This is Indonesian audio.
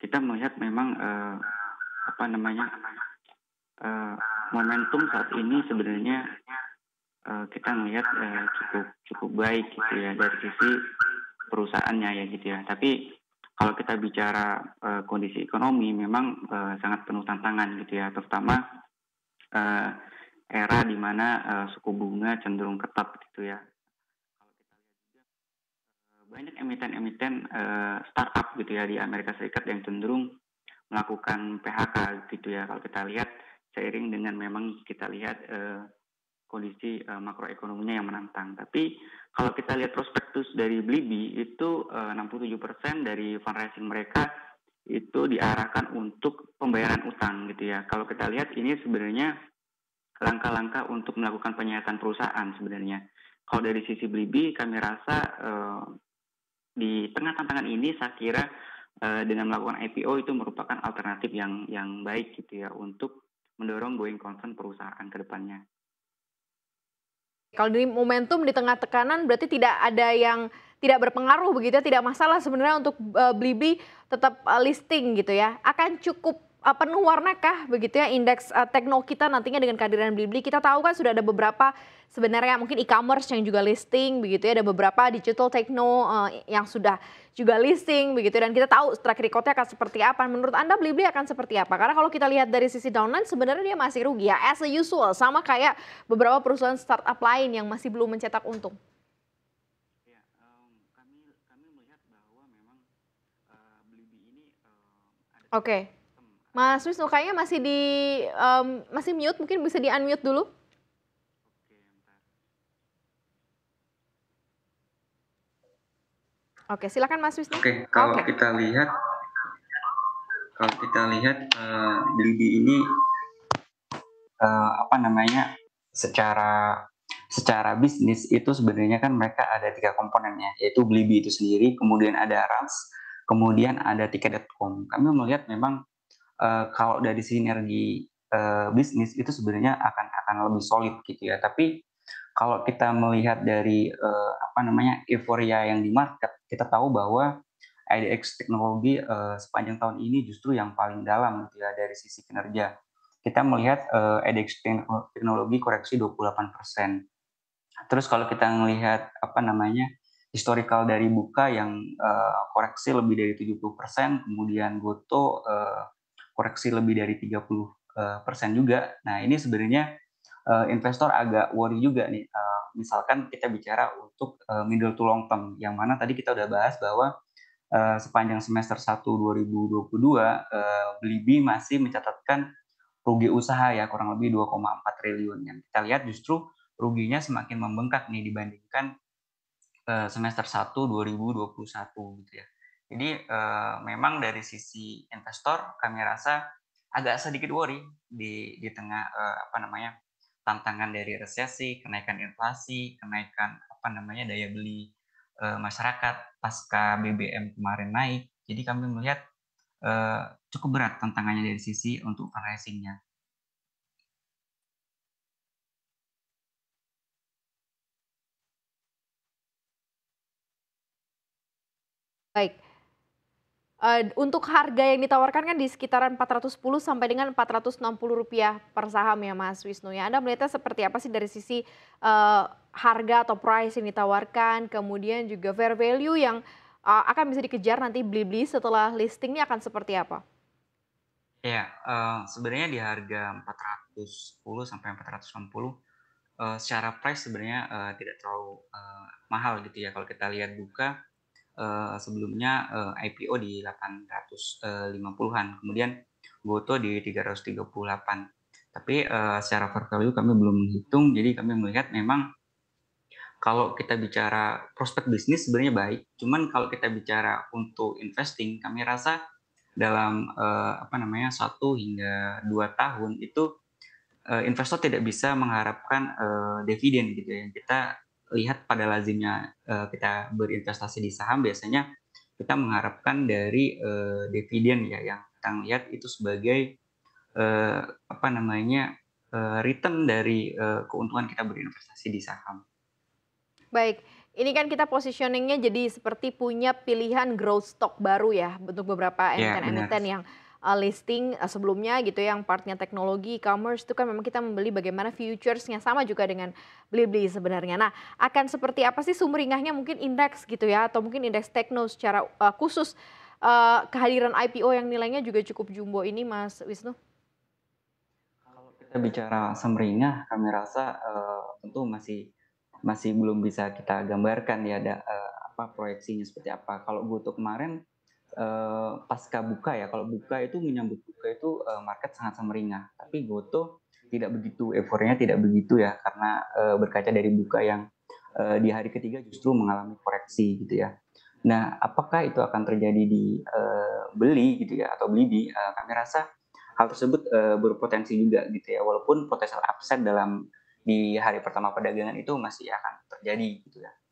kita melihat memang uh, apa namanya uh, momentum saat ini sebenarnya uh, kita melihat uh, cukup cukup baik gitu ya dari sisi perusahaannya ya gitu ya. Tapi kalau kita bicara uh, kondisi ekonomi memang uh, sangat penuh tantangan gitu ya, terutama uh, era di mana uh, suku bunga cenderung ketat gitu ya banyak emiten-emiten uh, startup gitu ya di Amerika Serikat yang cenderung melakukan PHK gitu ya kalau kita lihat seiring dengan memang kita lihat uh, kondisi uh, makroekonominya yang menantang. Tapi kalau kita lihat prospektus dari Blibi itu uh, 67% dari fundraising mereka itu diarahkan untuk pembayaran utang gitu ya. Kalau kita lihat ini sebenarnya langkah-langkah untuk melakukan penyihatan perusahaan sebenarnya. Kalau dari sisi Blibi kami rasa uh, di tengah tantangan ini saya kira uh, dengan melakukan IPO itu merupakan alternatif yang yang baik gitu ya untuk mendorong going concern perusahaan ke depannya. Kalau di momentum di tengah tekanan berarti tidak ada yang tidak berpengaruh begitu ya, tidak masalah sebenarnya untuk uh, Blibli tetap uh, listing gitu ya. Akan cukup uh, penuh kah begitu ya indeks uh, tekno kita nantinya dengan kehadiran Blibli? Kita tahu kan sudah ada beberapa sebenarnya mungkin e-commerce yang juga listing begitu ya, ada beberapa digital tekno uh, yang sudah juga listing begitu ya. dan kita tahu track recordnya akan seperti apa. Menurut Anda Blibli akan seperti apa? Karena kalau kita lihat dari sisi downline sebenarnya dia masih rugi ya as a usual sama kayak beberapa perusahaan startup lain yang masih belum mencetak untung. Ya, Oke. Okay. Mas Wisnu kayaknya masih di um, masih mute, mungkin bisa di unmute dulu. Oke, silakan Mas Wisnu. Oke, kalau Oke. kita lihat kalau kita lihat uh, eh, Bilby ini uh, apa namanya secara secara bisnis itu sebenarnya kan mereka ada tiga komponennya yaitu Blibli itu sendiri, kemudian ada Rans, kemudian ada tiket.com. Kami melihat memang uh, kalau dari sinergi uh, bisnis itu sebenarnya akan akan lebih solid gitu ya. Tapi kalau kita melihat dari uh, apa namanya euforia yang di market, kita tahu bahwa IDX teknologi uh, sepanjang tahun ini justru yang paling dalam gitu ya dari sisi kinerja. Kita melihat uh, IDX teknologi koreksi 28%. Terus kalau kita melihat apa namanya historical dari buka yang uh, koreksi lebih dari 70%, kemudian Goto uh, koreksi lebih dari 30 eh, persen juga. Nah ini sebenarnya eh, investor agak worry juga nih. Eh, misalkan kita bicara untuk middle to long term, yang mana tadi kita udah bahas bahwa sepanjang semester 1 2022 Belibi masih mencatatkan rugi usaha ya kurang lebih 2,4 triliun. Yang kita lihat justru ruginya semakin membengkak nih dibandingkan semester 1 2021 gitu ya. Jadi eh, memang dari sisi investor kami rasa agak sedikit worry di di tengah eh, apa namanya tantangan dari resesi, kenaikan inflasi, kenaikan apa namanya daya beli eh, masyarakat pasca BBM kemarin naik. Jadi kami melihat cukup berat tantangannya dari sisi untuk fundraisingnya. Baik. Uh, untuk harga yang ditawarkan kan di sekitaran 410 sampai dengan 460 rupiah per saham ya Mas Wisnu. Ya, Anda melihatnya seperti apa sih dari sisi uh, harga atau price yang ditawarkan, kemudian juga fair value yang uh, akan bisa dikejar nanti beli-beli setelah listing ini akan seperti apa? Ya, uh, sebenarnya di harga 410 sampai 460 uh, secara price sebenarnya uh, tidak terlalu uh, mahal gitu ya kalau kita lihat buka uh, sebelumnya uh, eh, IPO di 850-an, eh, kemudian Goto di 338. Tapi uh, secara fair value kami belum menghitung, jadi kami melihat memang kalau kita bicara prospek bisnis sebenarnya baik, cuman kalau kita bicara untuk investing, kami rasa dalam uh, apa namanya satu hingga dua tahun itu uh, investor tidak bisa mengharapkan uh, dividen gitu ya. Kita lihat pada lazimnya uh, kita berinvestasi di saham biasanya kita mengharapkan dari uh, eh, dividen ya yang kita lihat itu sebagai uh, apa namanya uh, return dari uh, keuntungan kita berinvestasi di saham. Baik, ini kan kita positioningnya jadi seperti punya pilihan growth stock baru ya untuk beberapa ya, emiten-emiten ya, yang uh, listing uh, sebelumnya gitu ya, yang partnya teknologi, e-commerce itu kan memang kita membeli bagaimana futuresnya sama juga dengan beli-beli sebenarnya. Nah, akan seperti apa sih sumringahnya mungkin indeks gitu ya atau mungkin indeks tekno secara uh, khusus uh, kehadiran IPO yang nilainya juga cukup jumbo ini Mas Wisnu? Kalau kita bicara sumringah kami rasa uh, tentu masih masih belum bisa kita gambarkan ya ada uh, apa proyeksinya seperti apa. Kalau butuh kemarin Eh, pasca buka ya kalau buka itu menyambut buka itu uh, market sangat semeringah tapi goto tidak begitu euforinya tidak begitu ya karena uh, berkaca dari buka yang uh, di hari ketiga justru mengalami koreksi gitu ya nah apakah itu akan terjadi di uh, beli gitu ya atau beli di uh, kami rasa hal tersebut uh, berpotensi juga gitu ya walaupun potensial upset dalam di hari pertama perdagangan itu masih akan terjadi gitu ya